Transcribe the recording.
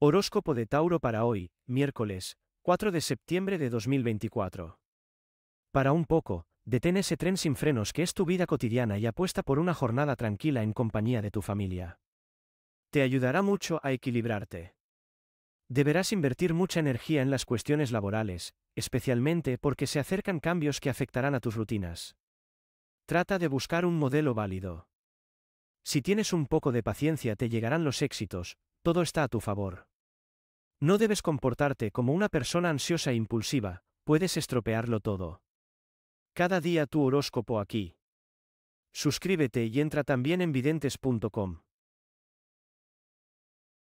Horóscopo de Tauro para hoy, miércoles, 4 de septiembre de 2024. Para un poco, detén ese tren sin frenos que es tu vida cotidiana y apuesta por una jornada tranquila en compañía de tu familia. Te ayudará mucho a equilibrarte. Deberás invertir mucha energía en las cuestiones laborales, especialmente porque se acercan cambios que afectarán a tus rutinas. Trata de buscar un modelo válido. Si tienes un poco de paciencia te llegarán los éxitos, todo está a tu favor. No debes comportarte como una persona ansiosa e impulsiva, puedes estropearlo todo. Cada día tu horóscopo aquí. Suscríbete y entra también en videntes.com.